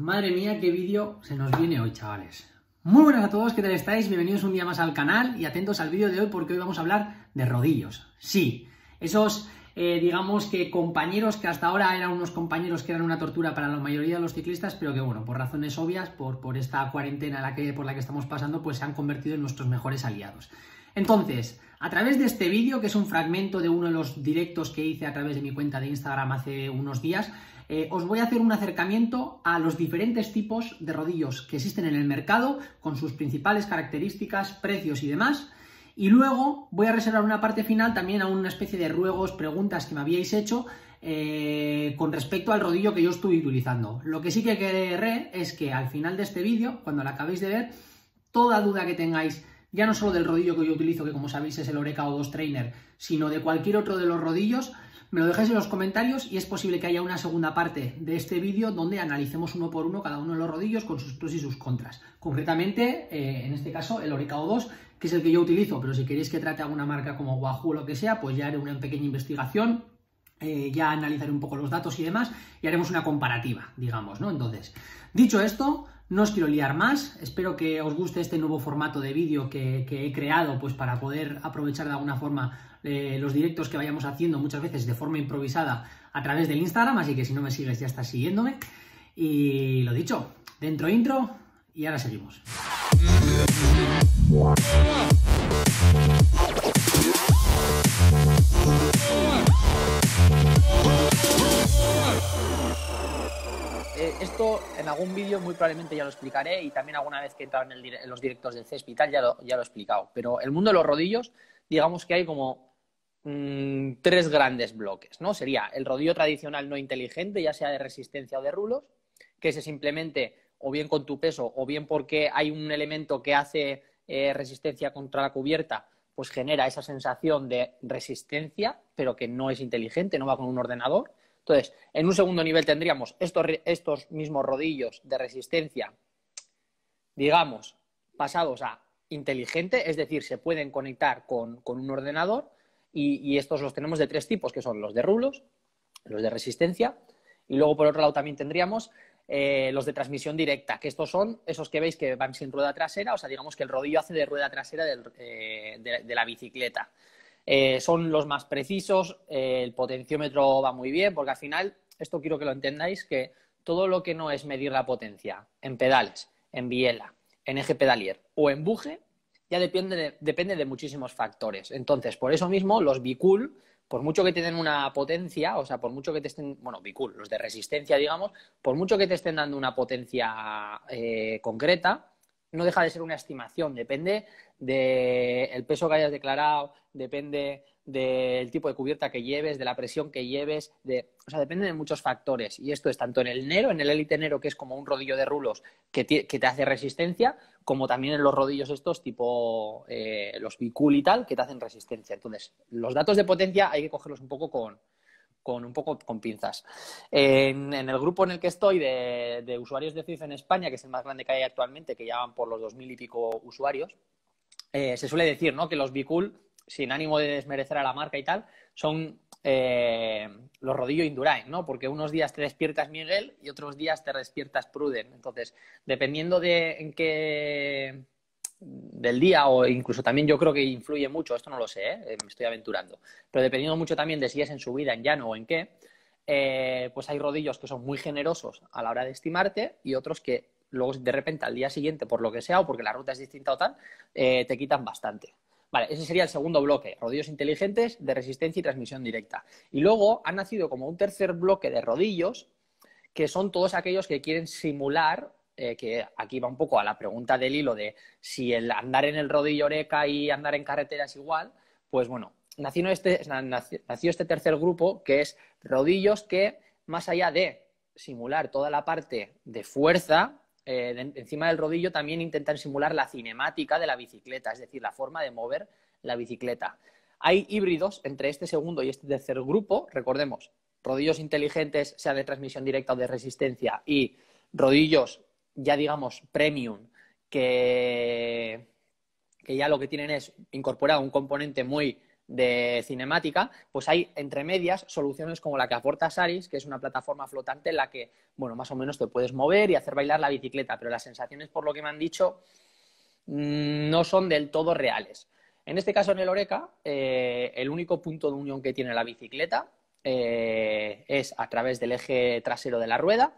Madre mía, qué vídeo se nos viene hoy, chavales. Muy buenas a todos, ¿qué tal estáis? Bienvenidos un día más al canal y atentos al vídeo de hoy porque hoy vamos a hablar de rodillos. Sí, esos, eh, digamos que compañeros que hasta ahora eran unos compañeros que eran una tortura para la mayoría de los ciclistas, pero que bueno, por razones obvias, por, esta cuarentena la que, por la que estamos pasando, pues se han convertido en nuestros mejores aliados. Entonces, a través de este vídeo, que es un fragmento de uno de los directos que hice a través de mi cuenta de Instagram hace unos días, eh, os voy a hacer un acercamiento a los diferentes tipos de rodillos que existen en el mercado, con sus principales características, precios y demás. Y luego voy a reservar una parte final también a una especie de ruegos, preguntas que me habíais hecho eh, con respecto al rodillo que yo estuve utilizando. Lo que sí que querré es que al final de este vídeo, cuando lo acabéis de ver, toda duda que tengáis ya no solo del rodillo que yo utilizo, que como sabéis es el Oreca O2 Trainer, sino de cualquier otro de los rodillos, me lo dejáis en los comentarios y es posible que haya una segunda parte de este vídeo donde analicemos uno por uno cada uno de los rodillos con sus pros y sus contras. Concretamente, eh, en este caso, el Oreca O2, que es el que yo utilizo, pero si queréis que trate alguna marca como Wahoo o lo que sea, pues ya haré una pequeña investigación eh, ya analizaré un poco los datos y demás y haremos una comparativa, digamos, ¿no? Entonces, dicho esto, no os quiero liar más, espero que os guste este nuevo formato de vídeo que, he creado pues para poder aprovechar de alguna forma eh, los directos que vayamos haciendo muchas veces de forma improvisada a través del Instagram, así que si no me sigues ya estás siguiéndome. Y lo dicho, dentro intro y ahora seguimos. en algún vídeo muy probablemente ya lo explicaré y también alguna vez que he entrado en, los directos del CESP y tal ya lo, he explicado. Pero el mundo de los rodillos, digamos que hay como mm, tres grandes bloques, ¿no? Sería el rodillo tradicional no inteligente, ya sea de resistencia o de rulos, que se simplemente o bien con tu peso o bien porque hay un elemento que hace eh, resistencia contra la cubierta, pues genera esa sensación de resistencia, pero que no es inteligente, no va con un ordenador. Entonces, en un segundo nivel tendríamos estos, mismos rodillos de resistencia, digamos, pasados a inteligente, es decir, se pueden conectar con, un ordenador y, estos los tenemos de tres tipos, que son los de rulos, los de resistencia y luego por otro lado también tendríamos eh, los de transmisión directa, que estos son esos que veis que van sin rueda trasera, o sea, digamos que el rodillo hace de rueda trasera eh, de la bicicleta. Eh, son los más precisos, eh, el potenciómetro va muy bien, porque al final, esto quiero que lo entendáis, que todo lo que no es medir la potencia en pedales, en biela, en eje pedalier o en buje, ya depende de, depende de muchísimos factores. Entonces, por eso mismo, los bicool, por mucho que te den una potencia, o sea, por mucho que te estén, bueno, bicool, los de resistencia, digamos, por mucho que te estén dando una potencia eh, concreta, no deja de ser una estimación, depende del peso que hayas declarado, depende del tipo de cubierta que lleves, de la presión que lleves, o sea, depende de muchos factores. Y esto es tanto en el nero, en el élite nero, que es como un rodillo de rulos que, te hace resistencia, como también en los rodillos estos, tipo eh, los bicul y tal, que te hacen resistencia. Entonces, los datos de potencia hay que cogerlos un poco con, un poco con pinzas. En, el grupo en el que estoy de, de usuarios de FIFA en España, que es el más grande que hay actualmente, que ya van por los dos mil y pico usuarios, eh, se suele decir, ¿no? Que los Bicool, sin ánimo de desmerecer a la marca y tal, son eh, los rodillos Indurain, ¿no? Porque unos días te despiertas Miguel y otros días te despiertas Pruden. Entonces, dependiendo de en qué del día o incluso también yo creo que influye mucho, esto no lo sé, ¿eh? me estoy aventurando, pero dependiendo mucho también de si es en su vida, en llano o en qué, pues hay rodillos que son muy generosos a la hora de estimarte y otros que luego de repente al día siguiente, por lo que sea, o porque la ruta es distinta o tal, eh, te quitan bastante. Vale, ese sería el segundo bloque, rodillos inteligentes de resistencia y transmisión directa. Y luego ha nacido como un tercer bloque de rodillos, que son todos aquellos que quieren simular, eh, que aquí va un poco a la pregunta del hilo de si el andar en el rodillo oreca y andar en carretera es igual, pues bueno, nació este, este tercer grupo que es rodillos que, más allá de simular toda la parte de fuerza, eh, encima del rodillo también intentan simular la cinemática de la bicicleta, es decir, la forma de mover la bicicleta. Hay híbridos entre este segundo y este tercer grupo, recordemos, rodillos inteligentes, sea de transmisión directa o de resistencia, y rodillos ya digamos premium, que, que ya lo que tienen es incorporar un componente muy de cinemática, pues hay entre medias soluciones como la que aporta Saris, que es una plataforma flotante en la que, bueno, más o menos te puedes mover y hacer bailar la bicicleta, pero las sensaciones, por lo que me han dicho, mm, no son del todo reales. En este caso, en el Oreca, eh, el único punto de unión que tiene la bicicleta eh, es a través del eje trasero de la rueda,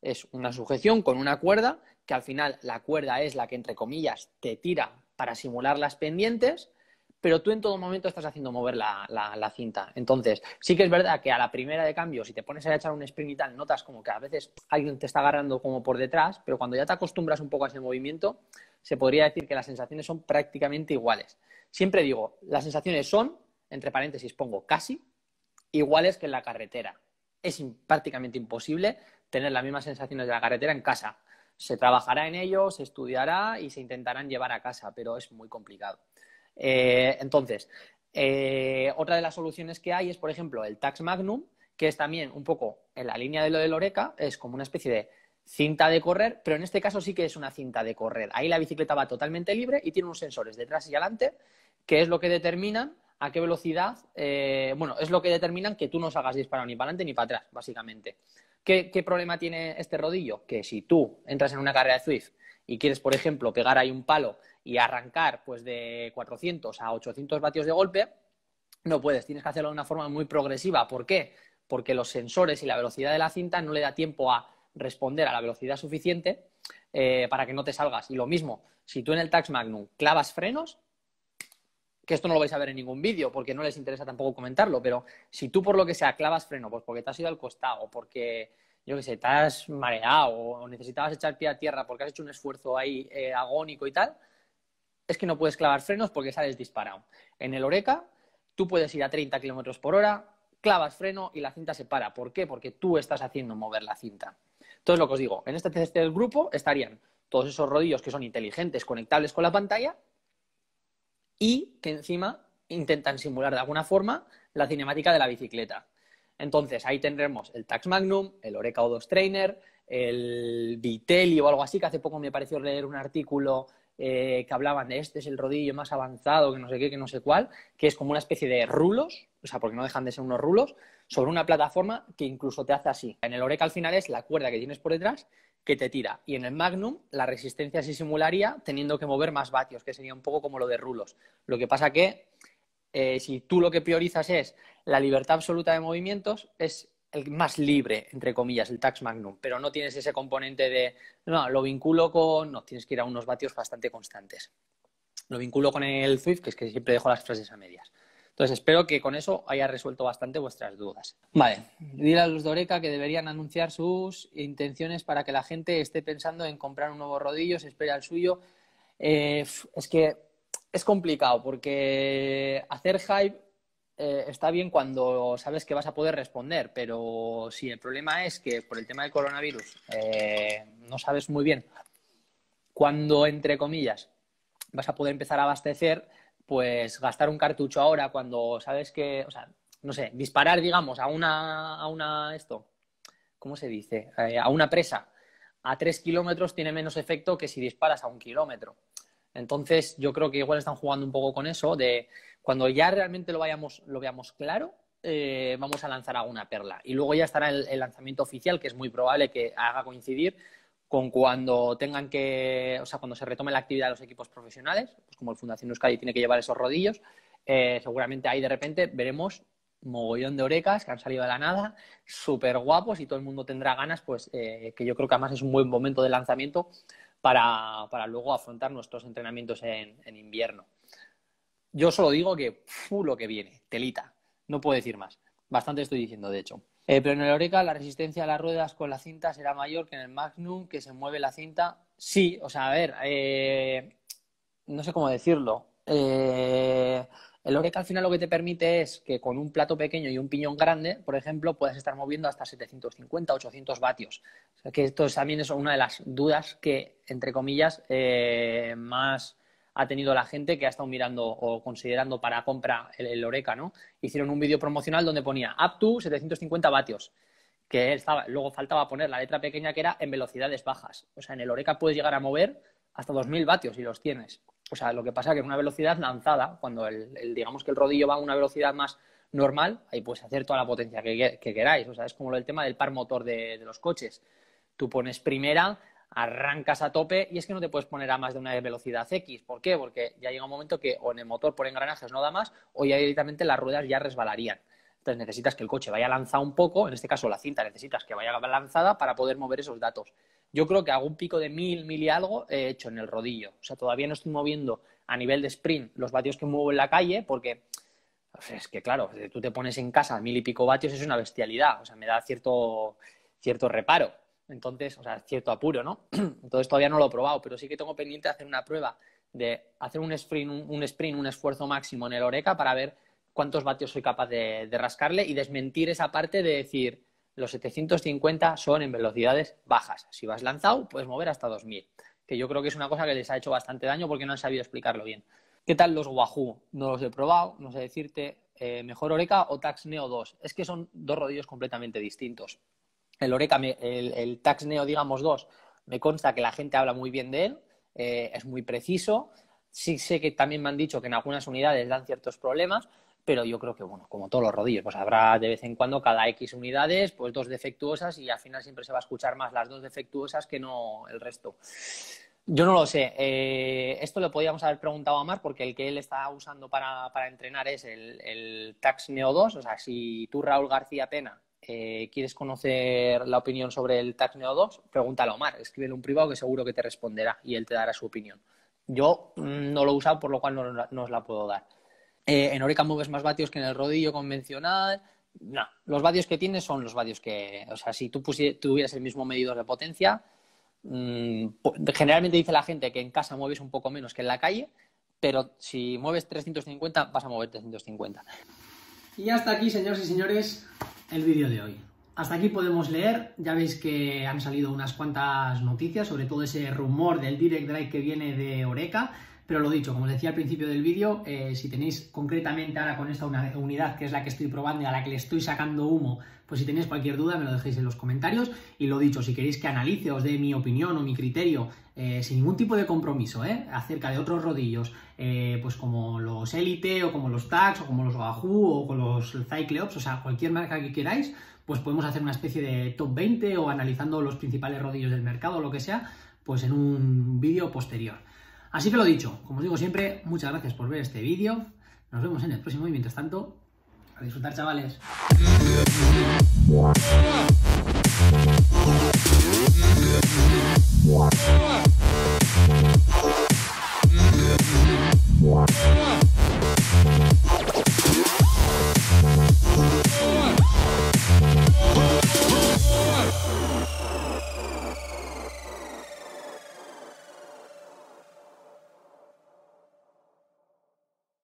es una sujeción con una cuerda, que al final la cuerda es la que, entre comillas, te tira para simular las pendientes pero tú en todo momento estás haciendo mover la, cinta. Entonces, sí que es verdad que a la primera de cambio, si te pones a echar un sprint y tal, notas como que a veces alguien te está agarrando como por detrás, pero cuando ya te acostumbras un poco a ese movimiento, se podría decir que las sensaciones son prácticamente iguales. Siempre digo, las sensaciones son, entre paréntesis pongo casi, iguales que en la carretera. Es prácticamente imposible tener las mismas sensaciones de la carretera en casa. Se trabajará en ello, se estudiará y se intentarán llevar a casa, pero es muy complicado. Eh, entonces, eh, otra de las soluciones que hay es, por ejemplo, el Tax Magnum, que es también un poco en la línea de lo de loreca es como una especie de cinta de correr, pero en este caso sí que es una cinta de correr. Ahí la bicicleta va totalmente libre y tiene unos sensores detrás y adelante, que es lo que determinan a qué velocidad, eh, bueno, es lo que determinan que tú no salgas disparado ni para adelante ni para atrás, básicamente. ¿Qué, ¿Qué, problema tiene este rodillo? Que si tú entras en una carrera de Swift y quieres, por ejemplo, pegar ahí un palo y arrancar pues de 400 a 800 vatios de golpe, no puedes, tienes que hacerlo de una forma muy progresiva. ¿Por qué? Porque los sensores y la velocidad de la cinta no le da tiempo a responder a la velocidad suficiente eh, para que no te salgas. Y lo mismo, si tú en el Tax Magnum clavas frenos, que esto no lo vais a ver en ningún vídeo porque no les interesa tampoco comentarlo, pero si tú por lo que sea clavas freno, pues porque te has ido al costado, porque yo qué sé, te has mareado o necesitabas echar pie a tierra porque has hecho un esfuerzo ahí eh, agónico y tal, es que no puedes clavar frenos porque sales disparado. En el Oreca, tú puedes ir a 30 kilómetros por hora, clavas freno y la cinta se para. ¿Por qué? Porque tú estás haciendo mover la cinta. Entonces, lo que os digo, en este del grupo estarían todos esos rodillos que son inteligentes, conectables con la pantalla y que encima intentan simular de alguna forma la cinemática de la bicicleta. Entonces, ahí tendremos el Tax Magnum, el Oreca O2 Trainer, el Vitelli o algo así, que hace poco me pareció leer un artículo eh, que hablaban de este es el rodillo más avanzado, que no sé qué, que no sé cuál, que es como una especie de rulos, o sea, porque no dejan de ser unos rulos, sobre una plataforma que incluso te hace así. En el Oreca al final es la cuerda que tienes por detrás que te tira. Y en el Magnum la resistencia se simularía teniendo que mover más vatios, que sería un poco como lo de rulos. Lo que pasa que eh, si tú lo que priorizas es la libertad absoluta de movimientos, es el más libre, entre comillas, el tax magnum, pero no tienes ese componente de, no, lo vinculo con, no, tienes que ir a unos vatios bastante constantes. Lo vinculo con el Zwift, que es que siempre dejo las frases a medias. Entonces, espero que con eso haya resuelto bastante vuestras dudas. Vale, dile a los Doreca que deberían anunciar sus intenciones para que la gente esté pensando en comprar un nuevo rodillo, se espera el suyo. Eh, es que es complicado porque hacer hype eh, está bien cuando sabes que vas a poder responder, pero si el problema es que por el tema del coronavirus eh, no sabes muy bien cuándo, entre comillas, vas a poder empezar a abastecer, pues gastar un cartucho ahora cuando sabes que, o sea, no sé, disparar, digamos, a una, a una esto, ¿cómo se dice? Eh, a una presa a tres kilómetros tiene menos efecto que si disparas a un kilómetro. Entonces, yo creo que igual están jugando un poco con eso, de cuando ya realmente lo, vayamos, lo veamos claro, eh, vamos a lanzar alguna perla. Y luego ya estará el, lanzamiento oficial, que es muy probable que haga coincidir con cuando tengan que, o sea, cuando se retome la actividad de los equipos profesionales, pues como el Fundación Euskadi tiene que llevar esos rodillos, eh, seguramente ahí de repente veremos mogollón de orecas que han salido de la nada, súper guapos y todo el mundo tendrá ganas, pues eh, que yo creo que además es un buen momento de lanzamiento para, luego afrontar nuestros entrenamientos en, invierno. Yo solo digo que uf, lo que viene, telita, no puedo decir más. Bastante estoy diciendo, de hecho. Eh, pero en el Oreca la resistencia a las ruedas con la cinta será mayor que en el Magnum, que se mueve la cinta. Sí, o sea, a ver, eh, no sé cómo decirlo. Eh, el Oreca al final lo que te permite es que con un plato pequeño y un piñón grande, por ejemplo, puedas estar moviendo hasta 750, 800 vatios. O sea, que esto también es una de las dudas que, entre comillas, eh, más ha tenido la gente que ha estado mirando o considerando para compra el, Oreca, ¿no? Hicieron un vídeo promocional donde ponía up to 750 vatios, que luego faltaba poner la letra pequeña que era en velocidades bajas. O sea, en el Oreca puedes llegar a mover hasta 2000 vatios si los tienes. O sea, lo que pasa es que es una velocidad lanzada, cuando el, digamos que el rodillo va a una velocidad más normal, ahí puedes hacer toda la potencia que, queráis. O sea, es como el tema del par motor de, los coches. Tú pones primera, arrancas a tope y es que no te puedes poner a más de una velocidad X. ¿Por qué? Porque ya llega un momento que o en el motor por engranajes no da más o ya directamente las ruedas ya resbalarían. Entonces necesitas que el coche vaya lanzado un poco, en este caso la cinta necesitas que vaya lanzada para poder mover esos datos yo creo que hago un pico de mil, mil y algo he hecho en el rodillo. O sea, todavía no estoy moviendo a nivel de sprint los vatios que muevo en la calle porque es que, claro, tú te pones en casa mil y pico vatios es una bestialidad. O sea, me da cierto, cierto reparo. Entonces, o sea, cierto apuro, ¿no? Entonces todavía no lo he probado, pero sí que tengo pendiente de hacer una prueba de hacer un sprint, un, sprint, un esfuerzo máximo en el Oreca para ver cuántos vatios soy capaz de rascarle y desmentir esa parte de decir, los 750 son en velocidades bajas. Si vas lanzado, puedes mover hasta 2000, que yo creo que es una cosa que les ha hecho bastante daño porque no han sabido explicarlo bien. ¿Qué tal los Wahoo? No los he probado, no sé decirte. Eh, mejor Oreca o Tax Neo 2. Es que son dos rodillos completamente distintos. El Oreca, el, Tax Neo, digamos 2, me consta que la gente habla muy bien de él, eh, es muy preciso. Sí sé que también me han dicho que en algunas unidades dan ciertos problemas, pero yo creo que, bueno, como todos los rodillos, pues habrá de vez en cuando cada X unidades, pues dos defectuosas y al final siempre se va a escuchar más las dos defectuosas que no el resto. Yo no lo sé. Eh, esto lo podíamos haber preguntado a Mar porque el que él está usando para, entrenar es el, Tax Neo 2. O sea, si tú, Raúl García Pena, eh, quieres conocer la opinión sobre el Tax Neo 2, pregúntalo a Omar. Escríbele un privado que seguro que te responderá y él te dará su opinión. Yo mm, no lo he usado, por lo cual no, no os la puedo dar. Eh, en Oreca mueves más vatios que en el rodillo convencional. No, los vatios que tienes son los vatios que, o sea, si tú tuvieras el mismo medidor de potencia, mm, generalmente dice la gente que en casa mueves un poco menos que en la calle, pero si mueves 350 vas a mover 350. Y hasta aquí, señores y señores, el vídeo de hoy. Hasta aquí podemos leer, ya veis que han salido unas cuantas noticias, sobre todo ese rumor del Direct Drive que viene de Oreca, pero lo dicho, como os decía al principio del vídeo, eh, si tenéis concretamente ahora con esta unidad, que es la que estoy probando y a la que le estoy sacando humo, pues si tenéis cualquier duda me lo dejéis en los comentarios. Y lo dicho, si queréis que analice, os dé mi opinión o mi criterio, eh, sin ningún tipo de compromiso, eh, acerca de otros rodillos, pues como los Elite o como los Tax o como los Wahoo o con los Cycleops, o sea, cualquier marca que queráis, pues podemos hacer una especie de top 20 o analizando los principales rodillos del mercado o lo que sea, pues en un vídeo posterior. Así que lo dicho, como os digo siempre, muchas gracias por ver este vídeo. Nos vemos en el próximo y mientras tanto, a disfrutar chavales.